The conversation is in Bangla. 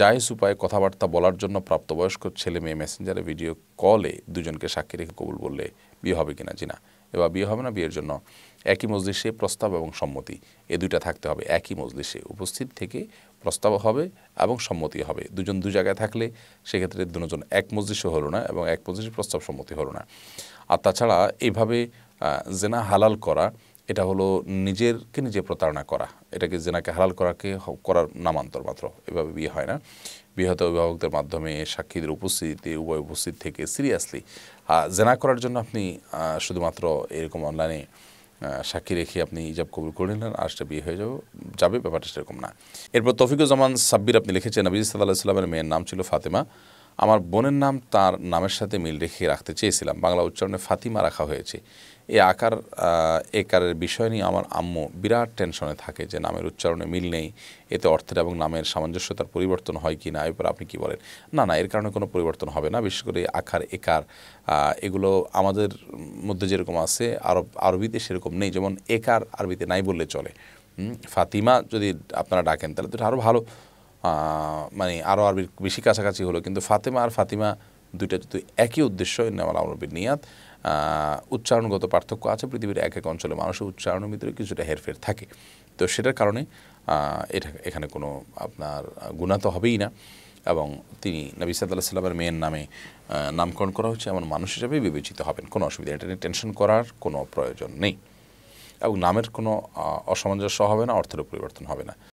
জায়েজ উপায়ে কথাবার্তা বলার জন্য প্রাপ্তবয়স্ক ছেলে মেয়ে মেসেঞ্জারে ভিডিও কলে দুজনকে সাক্ষী রেখে কবুল বললে বিয়ে হবে কিনা জিনা এবার বিয়ে হবে না বিয়ের জন্য একই মজলিসে প্রস্তাব এবং সম্মতি এ দুইটা থাকতে হবে একই মজলিসে উপস্থিত থেকে প্রস্তাব হবে এবং সম্মতি হবে দুজন দু জায়গায় থাকলে সেক্ষেত্রে দুজন এক মজলিসে হলো না এবং এক মজলিসে প্রস্তাব সম্মতি হলো না আর তাছাড়া এইভাবে জেনা হালাল করা এটা হলো নিজেরকে নিজে প্রতারণা করা এটাকে জেনাকে হালাল করাকে করার নামান্তর মাত্র এভাবে বিয়ে হয় না বিহত অভিভাবকদের মাধ্যমে সাক্ষীদের উপস্থিতিতে উভয় উপস্থিত থেকে সিরিয়াসলি জেনা করার জন্য আপনি শুধুমাত্র এরকম অনলাইনে সাক্ষী রেখে আপনি ইজাব কবুল করে নিলেন আর সেটা বিয়ে হয়ে যাবে যাবে ব্যাপারটা সেরকম না এরপর তফিকুজ্জামান সাব্বির আপনি লিখেছেন নবী সাল্লাহ সাল্লামের মেয়ের নাম ছিল ফাতেমা আমার বোনের নাম তার নামের সাথে মিল রেখে রাখতে চেয়েছিলাম বাংলা উচ্চারণে ফাতিমা রাখা হয়েছে এ আকার একারের বিষয় নিয়ে আমার আম্মু বিরাট টেনশনে থাকে যে নামের উচ্চারণে মিল নেই এতে অর্থের এবং নামের সামঞ্জস্যতার পরিবর্তন হয় কি না এরপর আপনি কি বলেন না না এর কারণে কোনো পরিবর্তন হবে না বিশেষ করে আকার একার এগুলো আমাদের মধ্যে যেরকম আছে আরব আরবিতে সেরকম নেই যেমন একার আরবিতে নাই বললে চলে ফাতিমা যদি আপনারা ডাকেন তাহলে তো আরও ভালো মানে আরও আরবির বেশি কাছাকাছি হলো কিন্তু ফাতেমা আর ফাতিমা দুইটা যদি একই উদ্দেশ্য ইন্নামাল আউরবির নিয়াত উচ্চারণগত পার্থক্য আছে পৃথিবীর এক এক অঞ্চলে মানুষের উচ্চারণের ভিতরে কিছুটা হেরফের থাকে তো সেটার কারণে এটা এখানে কোনো আপনার গুণা তো হবেই না এবং তিনি নবী সাদাল্লাহ সাল্লামের মেয়ের নামে নামকরণ করা হচ্ছে এমন মানুষ হিসাবে বিবেচিত হবেন কোনো অসুবিধা এটা নিয়ে টেনশন করার কোনো প্রয়োজন নেই এবং নামের কোনো অসামঞ্জস্য হবে না অর্থেরও পরিবর্তন হবে না